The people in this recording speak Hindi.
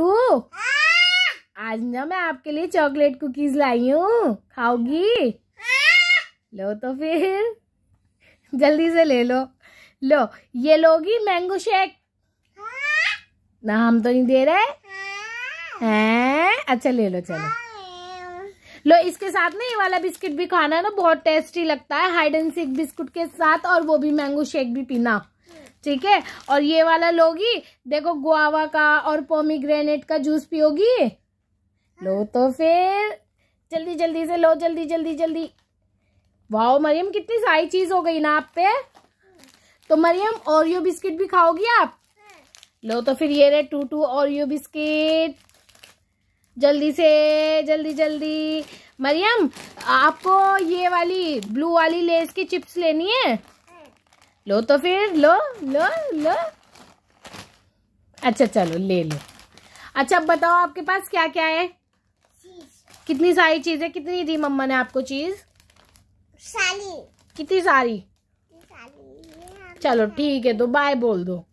बेटू आज ना मैं आपके लिए चॉकलेट कुकीज लाई हूँ खाओगी लो तो फिर जल्दी से ले लो लो ये लोगी मैंगो शेक ना हम तो नहीं दे रहे हैं अच्छा ले लो चलो लो इसके साथ ना ये वाला बिस्किट भी खाना ना बहुत टेस्टी लगता है हाइड एंड सीक बिस्कुट के साथ और वो भी मैंगो शेक भी पीना ठीक है और ये वाला लोगी देखो गुआवा का और पोमीग्रेनेट का जूस पियोगी लो हाँ। तो फिर जल्दी जल्दी से लो जल्दी जल्दी जल्दी वाह मरियम कितनी सारी चीज हो गई ना आप पे तो मरियम ओरियो बिस्किट भी खाओगी आप लो तो फिर ये रहे टू टू ओरियो बिस्किट जल्दी से जल्दी जल्दी मरियम आपको ये वाली ब्लू वाली लेस की चिप्स लेनी है लो तो फिर लो लो लो अच्छा चलो ले लो अच्छा अब बताओ आपके पास क्या क्या है कितनी सारी चीजें कितनी दी मम्मा ने आपको चीज सारी कितनी सारी चलो ठीक है तो बाय बोल दो